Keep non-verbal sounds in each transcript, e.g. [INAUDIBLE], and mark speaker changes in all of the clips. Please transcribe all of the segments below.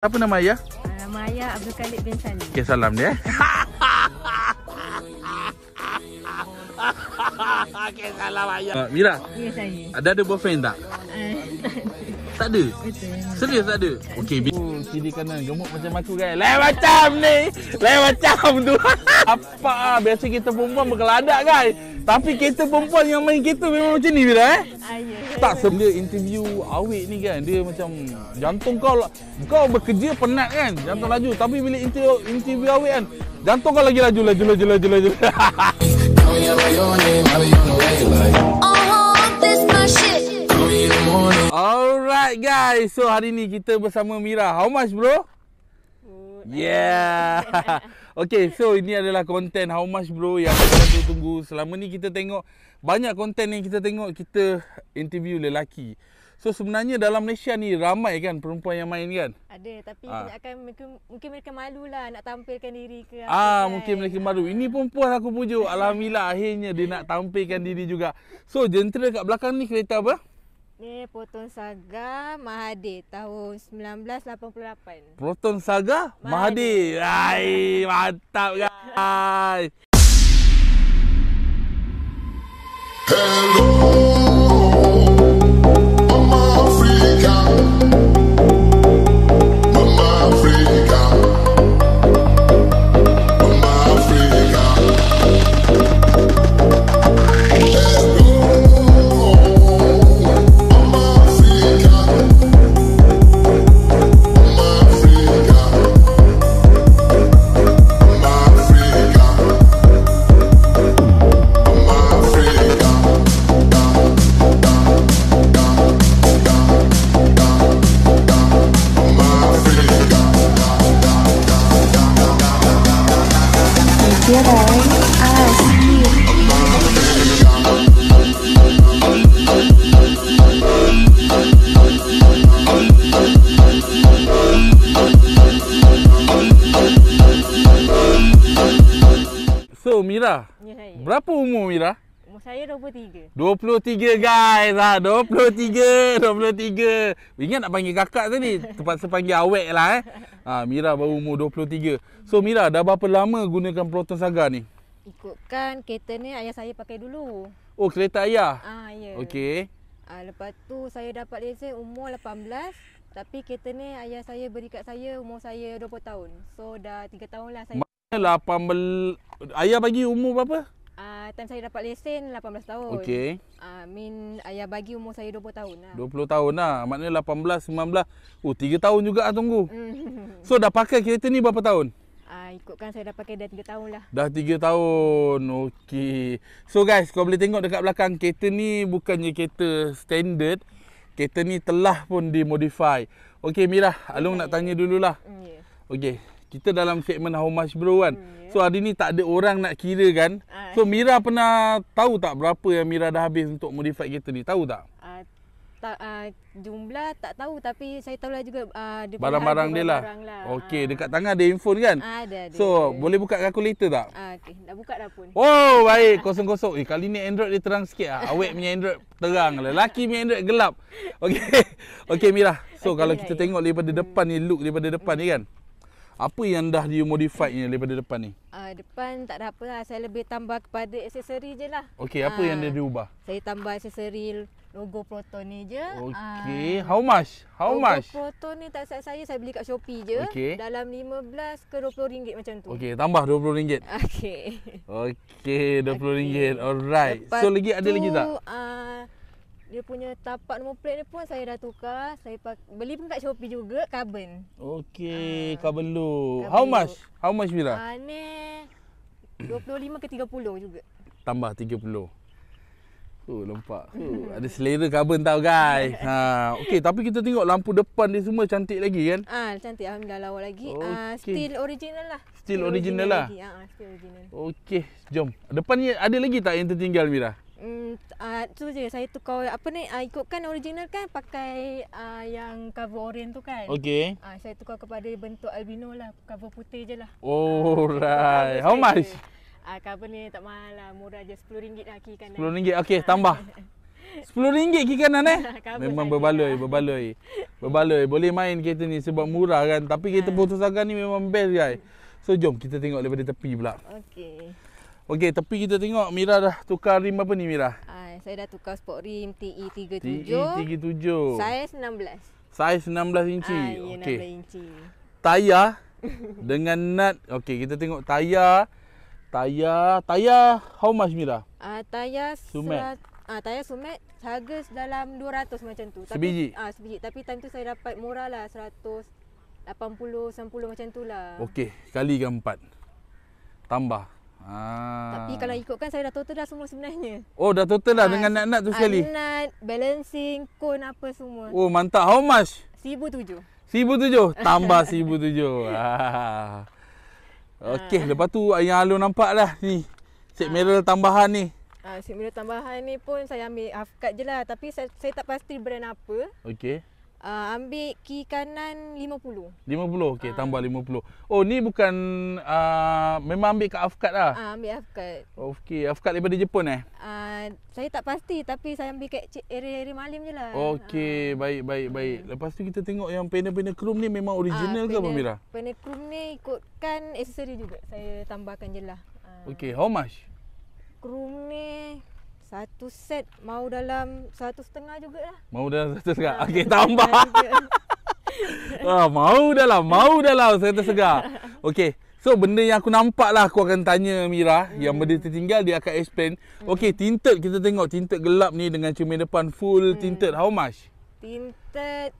Speaker 1: apa nama ayah? Eh,
Speaker 2: nama ayah Abdul Khalid bin Sani.
Speaker 1: Okey, salam dia. Eh. [LAUGHS]
Speaker 2: Okey, salam ayah. Uh, Mira, yes, ya,
Speaker 1: ada ada boyfriend tak? Uh, [LAUGHS] Tak ada? Serius tak ada? Okey, oh, kiri kanan gemuk macam aku kan. Lain macam ni. Lain macam tu. [LAUGHS] Apa ah biasa kita perempuan berkeladak kan. Tapi kita perempuan yang main kita memang macam ni bila eh? Ah, ya. Tak sebenarnya interview awek ni kan dia macam jantung kau kau bekerja penat kan jantung ya. laju tapi bila interview interview kan jantung kau lagi laju laju laju laju laju. laju. [LAUGHS] Alright guys, so hari ni kita bersama Mira. How much bro? Oh, yeah. [LAUGHS] okay, so ini adalah konten how much bro yang kita tu tunggu. Selama ni kita tengok banyak konten yang kita tengok kita interview lelaki. So sebenarnya dalam Malaysia ni ramai kan perempuan yang main kan?
Speaker 2: Ada tapi ha. akan mungkin mereka malu lah nak tampilkan diri ke apa Ah kan? mungkin mereka ah.
Speaker 1: malu. Ini pun puas aku pujuk. [LAUGHS] Alhamdulillah akhirnya dia nak tampilkan diri juga. So jentera kat belakang ni kereta apa?
Speaker 2: Ni Proton Saga Mahathir tahun 1988.
Speaker 1: Proton Saga Mahathir. Hai, mantap guys.
Speaker 2: Hello. So
Speaker 1: Mira, ya, ya. berapa umur Mira?
Speaker 2: saya 23.
Speaker 1: 23 guys. Ha 23, 23. Ingat nak panggil kakak tadi. Tempat panggil awek lah eh. Ha Mira baru umur 23. So Mira dah berapa lama gunakan Proton Saga ni?
Speaker 2: Ikutkan kereta ni ayah saya pakai dulu.
Speaker 1: Oh kereta ayah? Ah ya. Yeah. Okey.
Speaker 2: Ah lepas tu saya dapat lesen umur 18. Tapi kereta ni ayah saya beri kat saya umur saya 20 tahun. So dah 3 tahun lah saya.
Speaker 1: Mana 18... Ayah bagi umur berapa?
Speaker 2: time saya dapat lesen 18 tahun. Okey. Ah uh, min ayah bagi umur saya 20 tahun lah.
Speaker 1: 20 tahun lah. Maknanya 18 19. Oh 3 tahun juga lah tunggu.
Speaker 2: Hmm.
Speaker 1: so dah pakai kereta ni berapa tahun?
Speaker 2: Ah uh, ikutkan saya dah pakai dah 3 tahun lah.
Speaker 1: Dah 3 tahun. Okey. So guys, kau boleh tengok dekat belakang kereta ni bukannya kereta standard. Kereta ni telah pun dimodify. Okey Mirah, Alung saya. nak tanya dululah. Mm, yeah. Okey kita dalam segmen how much bro kan. Hmm, yeah. So hari ni tak ada orang nak kira kan. Uh. So Mira pernah tahu tak berapa yang Mira dah habis untuk modify kereta ni? Tahu tak?
Speaker 2: Uh, tak uh, jumlah tak tahu tapi saya tahu lah juga barang-barang, barang-barang dia lah. lah.
Speaker 1: Okey, uh. dekat tangan ada info kan? Uh, ada, ada. So ada. boleh buka kalkulator tak?
Speaker 2: Uh, Okey, dah buka
Speaker 1: dah pun. Wow, oh, baik. Kosong-kosong. Eh, kali ni Android dia terang sikit lah. Awet punya Android terang lah. Lelaki punya Android gelap. Okey, [LAUGHS] okay, Mira. So okay, kalau kita ya, tengok daripada hmm. depan ni, look daripada depan hmm. ni kan. Apa yang dah you modify ni daripada depan ni?
Speaker 2: Uh, depan tak ada apa lah. Saya lebih tambah kepada aksesori je lah. Okay, apa uh, yang ah, dia diubah? Saya tambah aksesori logo Proton ni je. Okay,
Speaker 1: uh, ah, how much? How logo much? Logo
Speaker 2: Proton ni tak saya, saya beli kat Shopee je. Okay. Dalam RM15 ke RM20 macam tu. Okay, tambah RM20. Okay.
Speaker 1: Okay, RM20. Okay. Alright. Lepas so, lagi ada tu, lagi tak?
Speaker 2: Uh, dia punya tapak nombor plate ni pun saya dah tukar. Saya pak- beli pun kat Shopee juga, carbon.
Speaker 1: Okey, uh, carbon look. How much? How much Mira? Ha,
Speaker 2: ni 25 ke 30 juga.
Speaker 1: Tambah 30. Oh, lompat. Oh, ada selera carbon tau guys. [LAUGHS] Ha, okay. tapi kita tengok lampu depan dia semua cantik lagi kan?
Speaker 2: Ah, ha, cantik. Alhamdulillah lawa lagi. Ah, okay. uh, still original lah. Still, still original, original lah. Ha, uh, still original.
Speaker 1: Okey, jom. Depan ni ada lagi tak yang tertinggal Mira?
Speaker 2: Itu mm, ah, tu je saya tukar apa ni uh, ikutkan original kan pakai uh, yang cover orange tu kan. Okey. Uh, saya tukar kepada bentuk albino lah cover putih je lah.
Speaker 1: Oh uh, right. How much?
Speaker 2: Ah uh, cover ni tak mahal lah murah je RM10 lah kiri kanan.
Speaker 1: RM10 okey tambah. [LAUGHS] RM10 kiri kanan eh? [LAUGHS] memang berbaloi, berbaloi. Berbaloi. Boleh main kereta ni sebab murah kan. Tapi kereta uh. putus agak ni memang best guys. So jom kita tengok daripada tepi pula. Okey. Okey, tapi kita tengok Mira dah tukar rim apa ni Mira?
Speaker 2: Ay, ah, saya dah tukar sport rim TE37. TE37. Saiz 16.
Speaker 1: Saiz 16 inci. Ah, ya, Okey. 16 Tayar [LAUGHS] dengan nut. Okey, kita tengok tayar. Tayar, tayar how much Mira?
Speaker 2: Ah, uh, tayar sumet. Ah, uh, tayar sumet harga dalam 200 macam tu. Tapi sebiji. ah uh, sebiji. Tapi time tu saya dapat murah lah 180 90 macam tulah.
Speaker 1: Okey, kali ke 4. Tambah Ah. Tapi kalau
Speaker 2: ikutkan saya dah total dah semua sebenarnya.
Speaker 1: Oh dah total dah ah, dengan nak-nak tu ah, sekali.
Speaker 2: Nak balancing kon, apa semua. Oh
Speaker 1: mantap. How much? 1007. 1007 [LAUGHS] tambah 1007. Ah. ah. Okey, ah. lepas tu yang alu nampak lah ni. Set mirror tambahan ni.
Speaker 2: Ah, set mirror tambahan ni pun saya ambil half cut je lah. Tapi saya, saya tak pasti brand apa. Okey uh, ambil ki kanan 50.
Speaker 1: 50 okey uh. tambah 50. Oh ni bukan uh, memang ambil kat Afkat lah. Ah uh,
Speaker 2: ambil Afkat.
Speaker 1: Okey, Afkat daripada Jepun eh?
Speaker 2: uh, saya tak pasti tapi saya ambil kat area-area Malim je lah.
Speaker 1: Okey, uh. baik baik baik. Lepas tu kita tengok yang panel-panel chrome ni memang original uh, ke apa Mira?
Speaker 2: Panel chrome ni ikutkan aksesori juga. Saya tambahkan je lah.
Speaker 1: Uh. Okey, how much?
Speaker 2: Chrome ni satu set mau dalam satu setengah jugalah.
Speaker 1: Mau dalam satu setengah. Ha, Okey, tambah. [LAUGHS] ah, mau dalam, mau dalam satu setengah. Okey. So benda yang aku nampak lah aku akan tanya Mira hmm. Yang benda hmm. tertinggal dia akan explain hmm. Okay tinted kita tengok tinted gelap ni dengan cermin depan full hmm. tinted How much?
Speaker 2: Tinted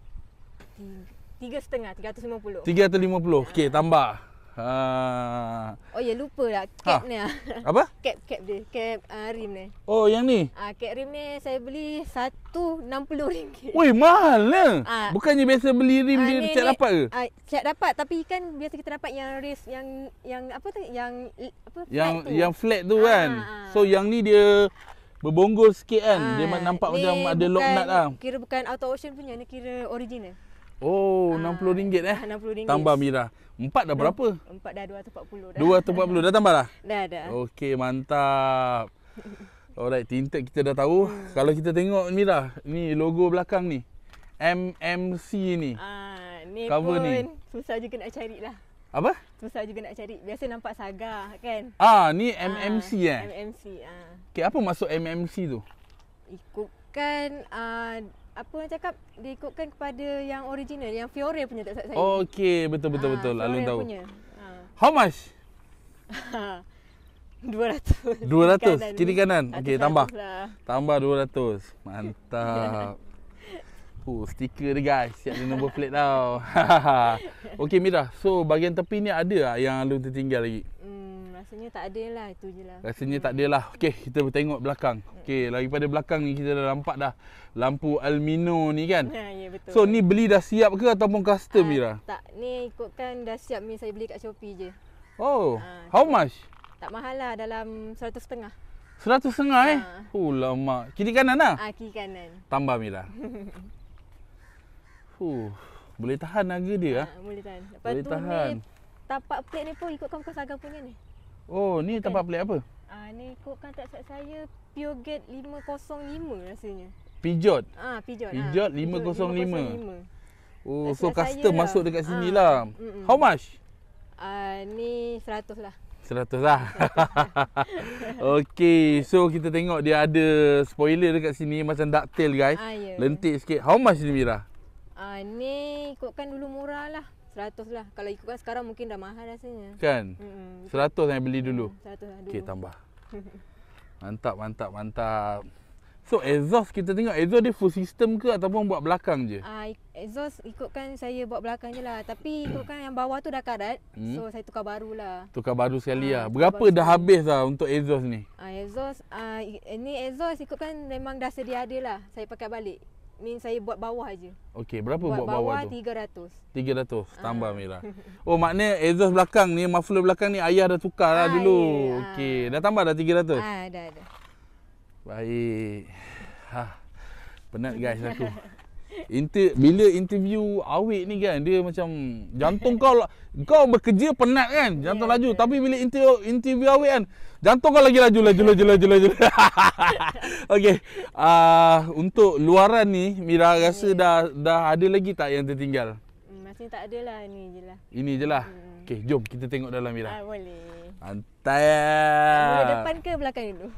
Speaker 2: Tiga setengah, tiga ratus lima puluh
Speaker 1: Tiga ratus lima puluh, okay ah. tambah Ha.
Speaker 2: Oh ya lupa lah cap ha. ni. Ah. Apa? [LAUGHS] Cap cap dia, cap uh, rim ni.
Speaker 1: Oh yang ni.
Speaker 2: Ah uh, cap rim ni saya beli RM160. Woi
Speaker 1: mahal ni. Uh, Bukannya biasa beli rim uh, dia cap dapat ke? uh,
Speaker 2: cap dapat tapi kan biasa kita dapat yang race yang yang apa tu yang apa yang flat tu.
Speaker 1: yang flat tu kan. Uh, uh. So yang ni dia berbonggol sikit kan. Uh, dia nampak macam bukan, ada lock nut lah. Kira
Speaker 2: bukan auto ocean punya ni kira original.
Speaker 1: Oh, RM60 eh.
Speaker 2: RM60. Tambah
Speaker 1: Mira. Empat dah berapa?
Speaker 2: Empat dah 240
Speaker 1: dah. puluh dah tambah dah? Dah dah. Okey, mantap. [LAUGHS] Alright, tinted kita dah tahu. Hmm. Kalau kita tengok ni dah, ni logo belakang ni. MMC ni.
Speaker 2: Ah, ni Cover pun ni. susah juga nak cari lah. Apa? Susah juga nak cari. Biasa nampak saga kan?
Speaker 1: Ah, ni MMC ah, eh.
Speaker 2: MMC ah.
Speaker 1: Okey, apa maksud MMC tu?
Speaker 2: Ikutkan ah apa yang cakap diikutkan kepada yang original yang Fiore punya tak saya.
Speaker 1: Okey, betul betul ha, betul. Alun tahu. Punya. Ha. How much?
Speaker 2: 200. [LAUGHS] 200 kiri kanan. kanan. Okey, tambah. Lah.
Speaker 1: Tambah 200. Mantap. [LAUGHS] oh, stiker dia guys. Siap ada nombor plate tau. [LAUGHS] Okey, Mira. So, bahagian tepi ni ada lah yang lu tertinggal lagi? Hmm
Speaker 2: rasanya tak ada lah itu je lah
Speaker 1: rasanya tak ada lah okay kita tengok belakang okey ya. daripada belakang ni kita dah nampak dah lampu almino ni kan ha ya
Speaker 2: betul so ni beli
Speaker 1: dah siap ke ataupun custom ah, Mira
Speaker 2: tak ni ikutkan dah siap ni saya beli kat Shopee je
Speaker 1: oh uh, how much
Speaker 2: tak mahal lah dalam seratus setengah
Speaker 1: seratus setengah eh ha. Uh. lama kiri kanan lah ha
Speaker 2: kiri kanan
Speaker 1: tambah Mira huh [LAUGHS] boleh tahan harga dia ha,
Speaker 2: boleh tahan lepas boleh tu tahan. ni tapak plate ni pun ikut kau saga punya ni
Speaker 1: Oh, ni kan. tempat plate apa?
Speaker 2: Ah, ni ikutkan tak sat saya Pioget 505 rasanya.
Speaker 1: Pijot. Ah, Pijot. Ah. Pijot ha.
Speaker 2: 505.
Speaker 1: 505. Oh, Asyik so custom saya, lah. masuk dekat sini ah. lah. Mm-mm.
Speaker 2: How much? Ah, ni 100 lah.
Speaker 1: 100 lah. lah. [LAUGHS] Okey, so kita tengok dia ada spoiler dekat sini macam ductile guys. Ah, yeah. Lentik sikit. How much ni Mira?
Speaker 2: Ah, ni ikutkan dulu murah lah seratus lah. Kalau ikutkan sekarang mungkin dah mahal rasanya. Kan?
Speaker 1: Seratus yang beli dulu? Mm,
Speaker 2: seratus lah dulu. Okey, tambah. [LAUGHS]
Speaker 1: mantap, mantap, mantap. So, exhaust kita tengok. Exhaust dia full system ke ataupun buat belakang je?
Speaker 2: Ah, uh, exhaust ikutkan saya buat belakang je lah. Tapi ikutkan yang bawah tu dah karat. Hmm? So, saya tukar baru lah.
Speaker 1: Tukar baru sekali uh, lah. Berapa dah sekali. habis lah untuk exhaust ni?
Speaker 2: Ah, uh, exhaust. Ah, uh, ini exhaust ikutkan memang dah sedia ada lah. Saya pakai balik mean saya buat bawah aje.
Speaker 1: Okey, berapa buat, buat bawah, bawah tu? 300. 300 tambah ha. merah. Oh, maknanya exhaust belakang ni, muffler belakang ni ayah dah tukar lah ha, dulu. Yeah, ya. Okey, dah tambah dah 300. Ha, ah, dah dah. Baik. Ha. Penat guys aku. [LAUGHS] Inter bila interview awik ni kan dia macam jantung kau kau bekerja penat kan jantung yeah, laju yeah. tapi bila interview interview awik kan jantung kau lagi laju laju laju laju laju. [LAUGHS] Okey. Ah uh, untuk luaran ni Mira ya. rasa yeah. dah dah ada lagi tak yang tertinggal?
Speaker 2: Hmm, masih tak ada lah ini jelah.
Speaker 1: Ini jelah. Hmm. Okey, jom kita tengok dalam Mira. Ah boleh. Antai. Mula depan
Speaker 2: ke belakang dulu?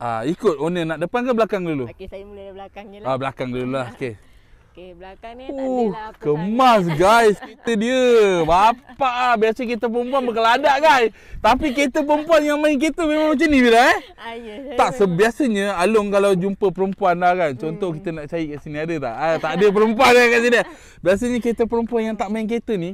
Speaker 1: ah ikut owner nak depan ke belakang dulu?
Speaker 2: Okey, saya mula dari belakang jelah. Ah
Speaker 1: belakang dulu lah. Okey. [LAUGHS] Okey,
Speaker 2: belakang ni tak uh, ada lah.
Speaker 1: Kemas guys, kita dia. Bapak lah. Biasa kita perempuan berkeladak guys. Tapi kereta perempuan yang main kereta memang macam ni bila eh. Ah, yeah, ya, ya. tak memang. sebiasanya Along kalau jumpa perempuan lah kan. Contoh hmm. kita nak cari kat sini ada tak? Ah, tak ada perempuan lah kat sini. Biasanya kereta perempuan yang tak main kereta ni.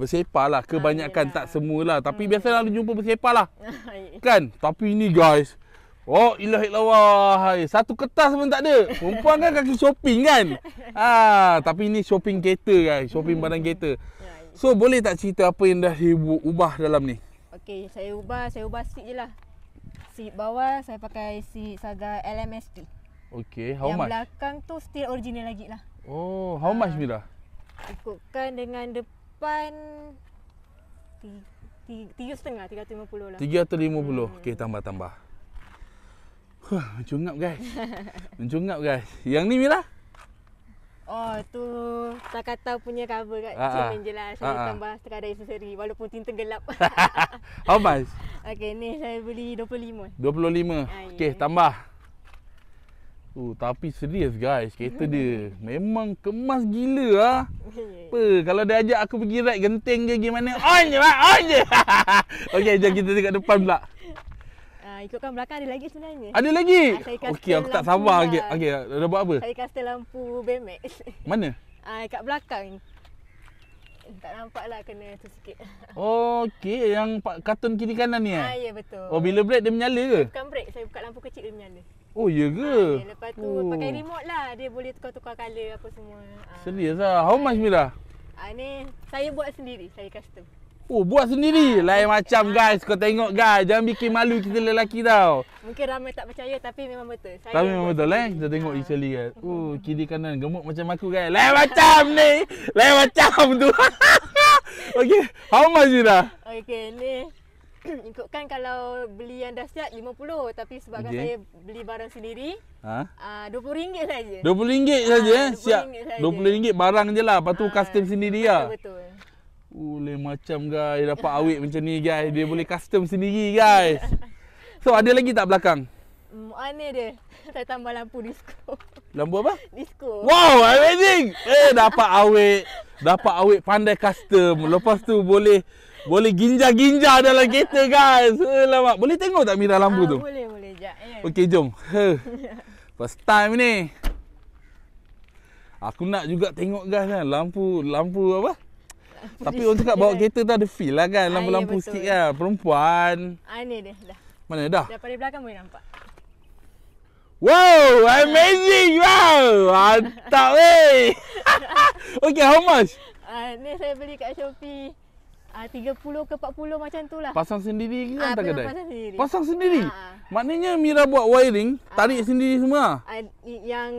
Speaker 1: Bersepah lah. Ah, ya. Kebanyakan ah, tak semualah. Tapi hmm. biasa lalu jumpa bersepah lah. [LAUGHS] kan? Tapi ni guys. Oh, ilah ilah Satu kertas pun tak ada. Perempuan kan kaki shopping kan? [LAUGHS] Ah tapi ini shopping kereta guys, Shopping barang kereta. Ya, ya. So, boleh tak cerita apa yang dah ubah dalam ni?
Speaker 2: Okey, saya ubah. Saya ubah seat je lah. Seat bawah, saya pakai seat Saga LMST.
Speaker 1: Okey, how yang much? Yang
Speaker 2: belakang tu still original lagi lah.
Speaker 1: Oh, how much uh, ah, Mira?
Speaker 2: Ikutkan dengan depan... Tiga setengah, tiga lima puluh lah. Tiga
Speaker 1: hmm. Okey, tambah-tambah. Huh, guys. mencungap guys. Yang ni Mila?
Speaker 2: Oh, tu Takata punya cover kat uh-huh. cermin je lah. Saya uh tambah sekadar aksesori walaupun tinta gelap.
Speaker 1: [LAUGHS] How much?
Speaker 2: Okay, ni saya beli 25.
Speaker 1: 25. Ah, ya, okay, yeah. tambah. Uh, tapi serius guys, kereta dia memang kemas gila ah. Ya, ya, Apa kalau dia ajak aku pergi ride genting ke gimana? On je, on je. [LAUGHS] Okay jom kita dekat depan pula.
Speaker 2: Ah, ikutkan belakang ada lagi sebenarnya. Ada lagi? Ha, Okey, aku tak sabar. lagi. Okey,
Speaker 1: okay, dah buat apa? Saya
Speaker 2: custom lampu BMX. Mana? Ah, kat belakang. Tak nampak lah kena tu sikit.
Speaker 1: Okey, yang katun kiri kanan ni eh? Ah, ya,
Speaker 2: yeah, betul. Oh, bila brake
Speaker 1: dia menyala ke? Bukan
Speaker 2: brake. Saya buka lampu kecil dia menyala.
Speaker 1: Oh, iya ke? Ha, ya, lepas tu oh. pakai
Speaker 2: remote lah. Dia boleh tukar-tukar colour apa semua.
Speaker 1: Serius lah. How much, Mila?
Speaker 2: Ah, ni saya buat sendiri. Saya custom.
Speaker 1: Oh, buat sendiri. Ha, Lain macam guys. Kau tengok guys. Jangan bikin malu kita lelaki tau.
Speaker 2: Mungkin ramai tak percaya tapi memang betul. Saya tapi
Speaker 1: memang betul eh. Kita tengok ha. easily guys. Eh. Oh, kiri kanan gemuk macam aku guys. Lain macam ni. Lain macam tu. [LAUGHS] okay. How much is that?
Speaker 2: Okay, ni. [CLEARS THROAT] Ikutkan kalau beli yang dah siap RM50 tapi sebab okay. saya beli barang sendiri RM20 ha? uh, saja. RM20 saja eh? Ah, siap. RM20
Speaker 1: barang je lah. Lepas tu ha, custom sendiri lah. betul, Betul-betul. Ule macam guys dapat awet [LAUGHS] macam ni guys. Dia boleh custom sendiri guys. So ada lagi tak belakang?
Speaker 2: Mm, mana dia? Saya tambah lampu disco. Lampu apa? Disco. Wow, amazing.
Speaker 1: Eh dapat awet. Dapat awet pandai custom. Lepas tu boleh boleh ginja-ginja dalam kereta guys. Lama. Boleh tengok tak Mira lampu ah, tu?
Speaker 2: Boleh, boleh jap. Ya, ya. Okey,
Speaker 1: jom. Pas time ni. Aku nak juga tengok guys kan lampu lampu apa?
Speaker 2: Tapi orang cakap bawa
Speaker 1: kereta tu ada feel lah kan. Ah, lampu-lampu ah, sikit kan. Perempuan.
Speaker 2: Ah, ni dia. Dah. Mana dah? Daripada belakang boleh nampak.
Speaker 1: Wow, amazing. Wow, mantap weh. [LAUGHS] [LAUGHS] okay, how much?
Speaker 2: Ah, uh, ni saya beli kat Shopee. Ah, uh, 30 ke 40 macam tu lah. Pasang
Speaker 1: sendiri ke ah, hantar uh, kedai? Pasang sendiri. Pasang sendiri? Uh, Maknanya Mira buat wiring, tarik uh, sendiri semua?
Speaker 2: Uh, yang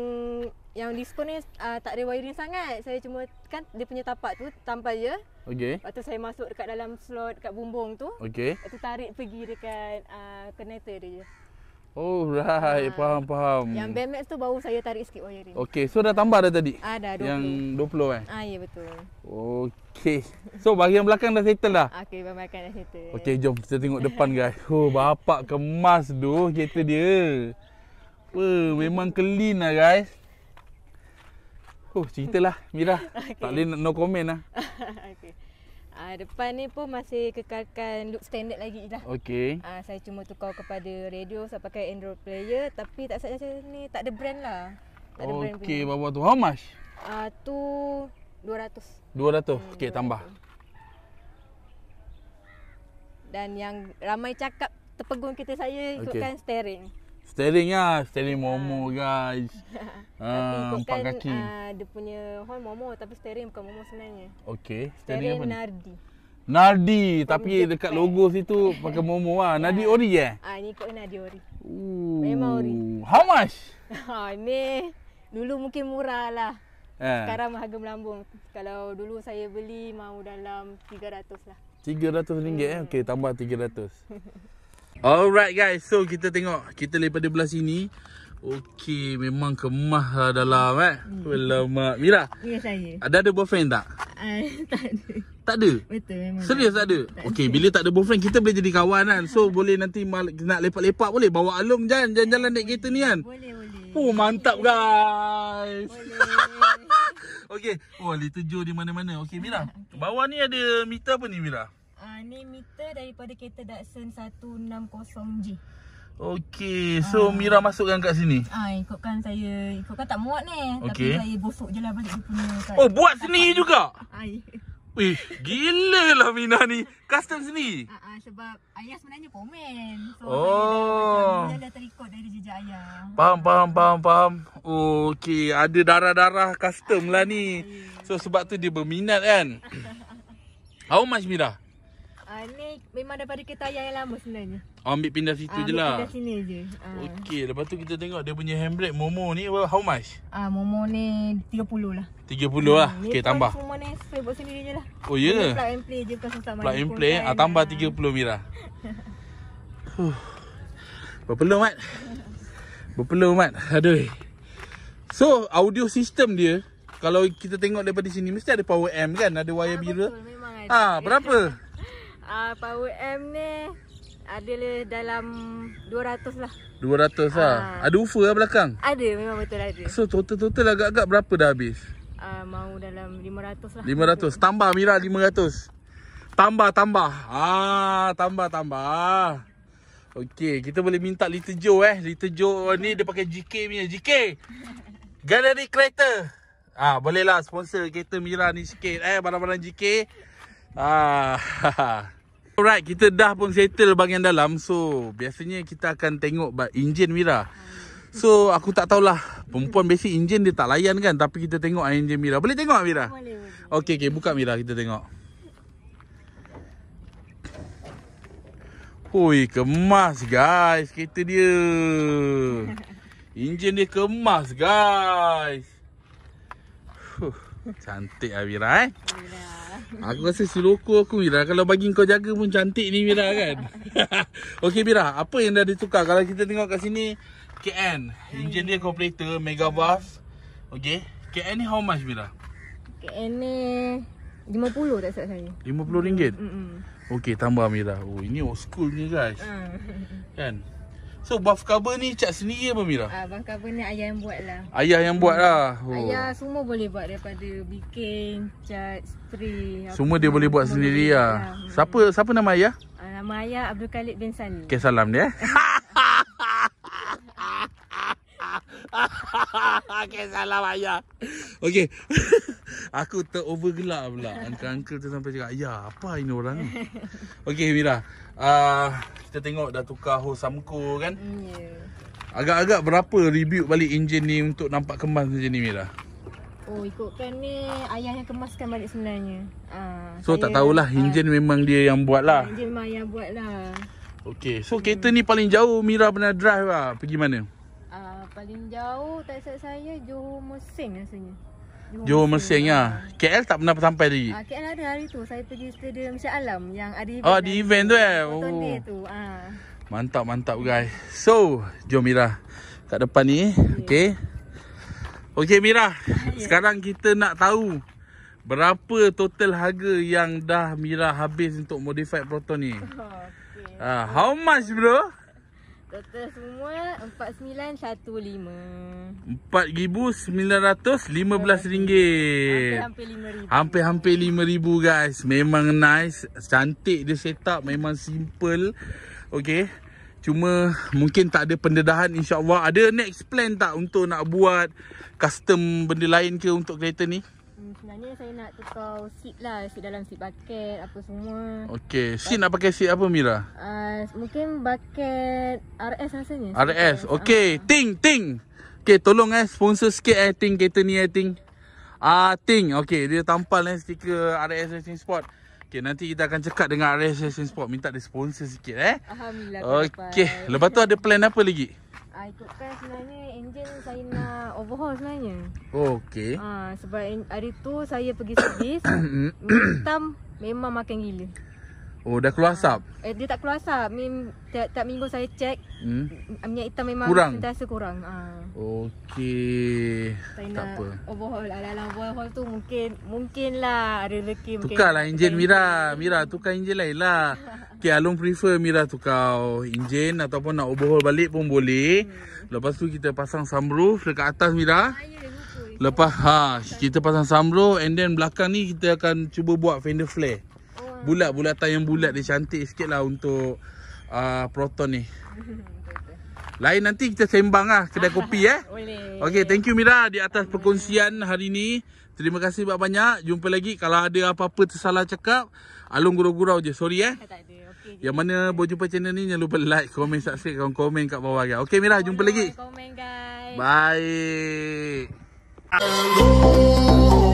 Speaker 2: yang diskon ni uh, tak ada wiring sangat. Saya cuma kan dia punya tapak tu tampal je. Okey. Lepas tu saya masuk dekat dalam slot dekat bumbung tu. Okey. Lepas tu tarik pergi dekat uh, connector dia je.
Speaker 1: Alright, oh, ha. Ah. faham faham. Yang
Speaker 2: BMX tu baru saya tarik sikit wiring.
Speaker 1: Okey, so dah tambah dah tadi? Ah, dah 20. Yang 20 eh? Ah, ya betul. Okey. So bahagian belakang dah settle dah?
Speaker 2: Okey, bahagian belakang dah settle.
Speaker 1: Okey, jom kita tengok depan guys. Oh, bapak kemas tu kereta dia. Wah, memang clean lah guys. Oh, cerita lah Mira. [LAUGHS] Okay. Tak boleh no comment lah.
Speaker 2: [LAUGHS] Okey. Ah, depan ni pun masih kekalkan look standard lagi lah. Okay. Ah, saya cuma tukar kepada radio saya pakai Android player tapi tak saya ni tak ada brand lah. Tak ada okay,
Speaker 1: brand bawa tu. How much?
Speaker 2: Ah, tu 200. 200? Hmm, okay, 200. tambah. Dan yang ramai cakap terpegun kita saya ikutkan steering.
Speaker 1: Steering lah, steering lah. momo uh, guys. [LAUGHS] Ah, tapi uh, Uh,
Speaker 2: dia punya horn momo tapi steering bukan momo sebenarnya.
Speaker 1: Okay, steering, steering apa Nardi. Nardi, Pem- tapi Jepang. dekat logo situ pakai momo lah. [LAUGHS] Ya. Nardi Ori eh?
Speaker 2: Ah, uh, ni ikut Nardi Ori. Ooh. Memang Ori. How much? Ha, [LAUGHS] ah, ni dulu mungkin murah lah. Yeah. Sekarang harga melambung. Kalau dulu saya beli mau dalam RM300 lah.
Speaker 1: RM300 hmm. eh? Okay, tambah RM300. Alright guys, so kita tengok kita daripada belah sini. Okay, memang kemah lah dalam eh. Hmm. Alamak, Mira. Ya Ada ada boyfriend tak?
Speaker 2: Uh, [LAUGHS] tak ada. Tak ada? Betul memang.
Speaker 1: Serius tak ada? ada. bila tak ada boyfriend kita boleh jadi kawan kan. So ha. boleh nanti nak lepak-lepak boleh bawa alung jalan jalan, -jalan naik kereta ni kan. Boleh, boleh. Oh, mantap guys. Boleh. [LAUGHS] Okey. Oh, dia tuju di mana-mana. Okey, Mira. Okay. [LAUGHS] Bawah ni ada meter apa ni, Mira?
Speaker 2: uh, ah, name meter daripada kereta Datsun 160 j.
Speaker 1: Okey, so uh, Mira masukkan kat sini.
Speaker 2: Ah, uh, ikutkan saya. Ikutkan tak muat ni. Okay. Tapi saya bosok je lah balik dia punya. Kat oh, buat sini tapak. juga? Ay.
Speaker 1: Wih, gila lah Mina ni. Custom sini. Ah, uh, uh, sebab ayah
Speaker 2: sebenarnya komen. So, oh. Saya
Speaker 1: dah, dah, oh. dah terikut dari jejak ayah. Faham, faham, faham, faham. Okey, ada darah-darah custom lah ni. So, sebab tu dia berminat kan. [LAUGHS] How much Mira?
Speaker 2: Ah, ni memang daripada kereta ayah yang lama sebenarnya.
Speaker 1: Oh, ambil pindah situ uh, je lah. Ambil
Speaker 2: sini je. Uh.
Speaker 1: Okey, lepas tu kita tengok dia punya handbrake Momo ni well, how much?
Speaker 2: Ah, uh, Momo ni 30 lah.
Speaker 1: 30 lah? hmm, lah. Okey, tambah.
Speaker 2: Momo ni saya buat sendiri je lah. Oh, ya ke? Plug and play je bukan susah mana. Plug and play, kan.
Speaker 1: tambah 30 Mira. huh. Berpeluh, Mat. Berpeluh, Mat. Aduh. So, audio sistem dia, kalau kita tengok daripada sini, mesti ada power m kan? Ada wire ah, biru. Betul,
Speaker 2: memang ada. Ha, berapa? uh, power amp ni adalah dalam 200 lah.
Speaker 1: 200 lah. Ha. Ada woofer lah belakang?
Speaker 2: Ada, memang betul ada.
Speaker 1: So total-total agak-agak berapa dah habis? Uh, mau
Speaker 2: dalam 500 lah. 500. Betul.
Speaker 1: Tambah Mira 500. Tambah tambah. Ah, tambah tambah. Okay kita boleh minta Little Joe eh. Little Joe ni dia pakai GK punya. GK. Gallery kereta. Ah, bolehlah sponsor kereta Mira ni sikit eh barang-barang GK. Ah. [LAUGHS] Alright, kita dah pun settle bahagian dalam So, biasanya kita akan tengok bah Enjin Mira So, aku tak tahulah Perempuan basic enjin dia tak layan kan Tapi kita tengok ah, enjin Mira Boleh tengok Mira? Boleh, boleh Okay, buka Mira kita tengok Hui, kemas guys Kereta dia Enjin dia kemas guys huh, Cantik lah Mira eh Aku rasa si loko aku Mira Kalau bagi kau jaga pun cantik ni Mira kan [LAUGHS] Okey Mira Apa yang dah ditukar Kalau kita tengok kat sini KN Engine dia completer Mega bus Okey KN ni how much Mira?
Speaker 2: KN ni RM50 tak salah saya
Speaker 1: RM50? Mm, mm, Okey tambah Mira Oh ini old school ni guys ah. Kan? So buff cover ni cak sendiri apa Mira? Ah,
Speaker 2: buff cover ni ayah yang buat lah
Speaker 1: Ayah yang buat lah oh. Ayah
Speaker 2: semua boleh buat daripada bikin, cat, spray Semua
Speaker 1: dia boleh buat sendiri lah. Siapa siapa nama ayah?
Speaker 2: Ah, nama ayah Abdul Khalid bin Sani
Speaker 1: Okay salam dia eh [LAUGHS]
Speaker 2: [LAUGHS] okay, salah ayah.
Speaker 1: Okay. [LAUGHS] aku ter over gelak pula. Uncle-uncle tu sampai cakap, ayah, apa ini orang ni? Okay, Mira. Uh, kita tengok dah tukar hose Samco kan? Ya. Yeah. Agak-agak berapa review balik enjin ni untuk nampak kemas macam ni, Mira?
Speaker 2: Oh, ikutkan ni ayah yang kemaskan balik sebenarnya. Uh, so, saya, tak tahulah. Ah. Enjin
Speaker 1: uh, memang dia yang buat lah. Enjin
Speaker 2: memang yang buat lah.
Speaker 1: Okay. So, hmm. kereta ni paling jauh Mira pernah drive lah. Pergi mana?
Speaker 2: paling jauh tak set saya Johor Mersing rasanya. Johor Mersing ya.
Speaker 1: KL tak pernah sampai lagi. Ah,
Speaker 2: KL ada hari tu. Saya pergi stadium Syah Alam yang ada event. Oh, di
Speaker 1: event tu, tu eh. Oh. Tu. Ah. Mantap, mantap guys. So, Jo Mira. Kat depan ni. Ya. Okay. Okay, okay Mira. [LAUGHS] Ya. Sekarang kita nak tahu berapa total harga yang dah Mira habis untuk modified Proton ni. Oh, [LAUGHS] okay. Ah, how much bro?
Speaker 2: Total semua 4915.
Speaker 1: 4915 ringgit. Hampir-hampir 5000. Hampir-hampir 5000 guys. Memang nice, cantik dia set up memang simple. okay Cuma mungkin tak ada pendedahan insyaallah Ada next plan tak untuk nak buat custom benda lain ke untuk kereta ni?
Speaker 2: sebenarnya saya nak tukar seat lah Seat dalam seat bucket apa semua
Speaker 1: Okay seat But, nak pakai seat apa Mira?
Speaker 2: Uh, mungkin bucket RS rasanya
Speaker 1: RS ah. okay uh Ting Ting Okay tolong eh sponsor sikit eh Ting kereta ni eh Ting Ah uh, Ting okay dia tampal eh stiker RS Racing Sport Okay, nanti kita akan cakap dengan RS Racing Sport. Minta dia sponsor sikit, eh.
Speaker 2: Alhamdulillah. Okay.
Speaker 1: Lepas tu ada plan apa lagi?
Speaker 2: Ah uh, ikutkan sebenarnya enjin saya nak overhaul sebenarnya.
Speaker 1: Oh okey. Ah
Speaker 2: uh, sebab hari tu saya pergi servis. [COUGHS] Hmm. Hitam memang makan gila.
Speaker 1: Oh dah keluar asap.
Speaker 2: Uh, eh dia tak keluar asap. Min tiap, tiap minggu saya check. Hmm. Minyak hitam memang kurang. sentiasa kurang. Ah.
Speaker 1: Okay. Saya Tak, tak apa.
Speaker 2: Overhaul ala ala overhaul tu mungkin mungkinlah ada rezeki mungkin. Tukarlah enjin Mira. [LAUGHS] Mira
Speaker 1: tukar enjin lain lah. Okay, Alung prefer Mira tu kau enjin ataupun nak overhaul balik pun boleh. Hmm. Lepas tu kita pasang sunroof dekat atas Mira. Ah, ya, Lepas ha, kita pasang sunroof and then belakang ni kita akan cuba buat fender flare. Oh. Bulat-bulatan yang bulat dia cantik sikit lah untuk uh, proton ni. [LAUGHS] Lain nanti kita sembang lah kedai kopi eh. [LAUGHS] Boleh. Okay, thank you Mira di atas perkongsian hari ni. Terima kasih banyak-banyak. Jumpa lagi. Kalau ada apa-apa tersalah cakap, Alung gurau-gurau je. Sorry eh. eh tak ada okay, Yang mana okay. berjumpa channel ni Jangan lupa like, komen, subscribe Kau komen kat bawah guys Okay Mira, jumpa lagi Komen guys Bye Hello.